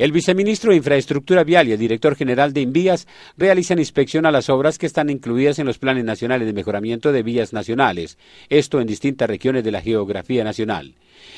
El viceministro de Infraestructura Vial y el director general de Invías realizan inspección a las obras que están incluidas en los planes nacionales de mejoramiento de vías nacionales, esto en distintas regiones de la geografía nacional.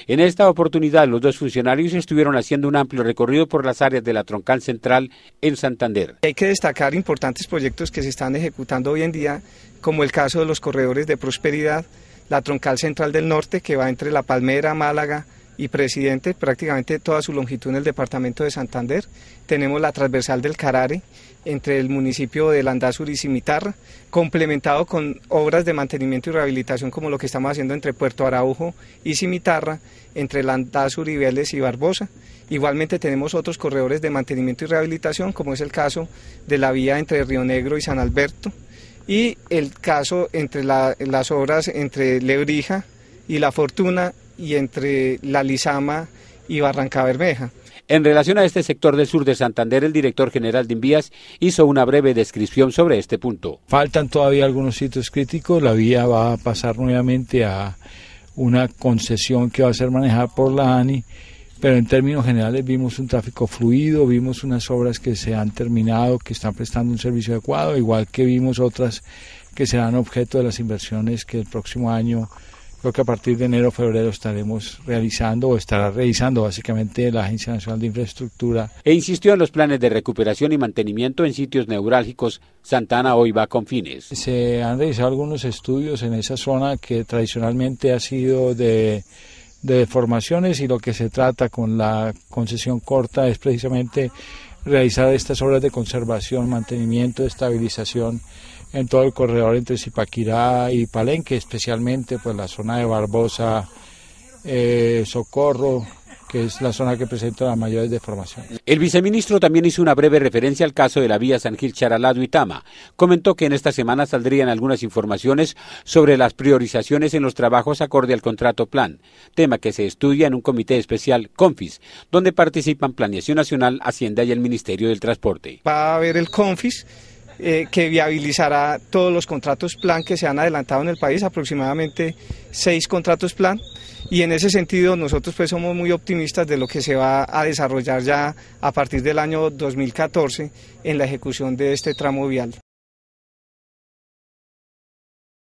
En esta oportunidad, los dos funcionarios estuvieron haciendo un amplio recorrido por las áreas de la troncal central en Santander. Hay que destacar importantes proyectos que se están ejecutando hoy en día, como el caso de los corredores de prosperidad, la troncal central del norte que va entre La Palmera, Málaga, y presidente prácticamente toda su longitud en el departamento de Santander. Tenemos la transversal del Carare entre el municipio de Landazur y Cimitarra, complementado con obras de mantenimiento y rehabilitación como lo que estamos haciendo entre Puerto Araujo y Cimitarra, entre Landazur y Vélez y Barbosa. Igualmente tenemos otros corredores de mantenimiento y rehabilitación, como es el caso de la vía entre Río Negro y San Alberto, y el caso entre las obras entre Lebrija, y La Fortuna y entre La Lizama y Barranca Bermeja. En relación a este sector del sur de Santander, el director general de Invías hizo una breve descripción sobre este punto. Faltan todavía algunos sitios críticos, la vía va a pasar nuevamente a una concesión que va a ser manejada por la ANI, pero en términos generales vimos un tráfico fluido, vimos unas obras que se han terminado, que están prestando un servicio adecuado, igual que vimos otras que serán objeto de las inversiones que el próximo año Creo que a partir de enero o febrero estaremos realizando o estará realizando básicamente la Agencia Nacional de Infraestructura. E insistió en los planes de recuperación y mantenimiento en sitios neurálgicos. Santana hoy va con fines. Se han realizado algunos estudios en esa zona que tradicionalmente ha sido de de deformaciones y lo que se trata con la concesión corta es precisamente realizar estas obras de conservación, mantenimiento, estabilización en todo el corredor entre Zipaquirá y Palenque, especialmente pues la zona de Barbosa, eh, Socorro, que es la zona que presenta las mayores deformaciones. El viceministro también hizo una breve referencia al caso de la vía San Gil Charalado y Tama. Comentó que en esta semana saldrían algunas informaciones sobre las priorizaciones en los trabajos acorde al contrato plan, tema que se estudia en un comité especial CONFIS, donde participan Planeación Nacional, Hacienda y el Ministerio del Transporte. Va a haber el CONFIS eh, que viabilizará todos los contratos plan que se han adelantado en el país, aproximadamente seis contratos plan. Y en ese sentido nosotros pues somos muy optimistas de lo que se va a desarrollar ya a partir del año 2014 en la ejecución de este tramo vial.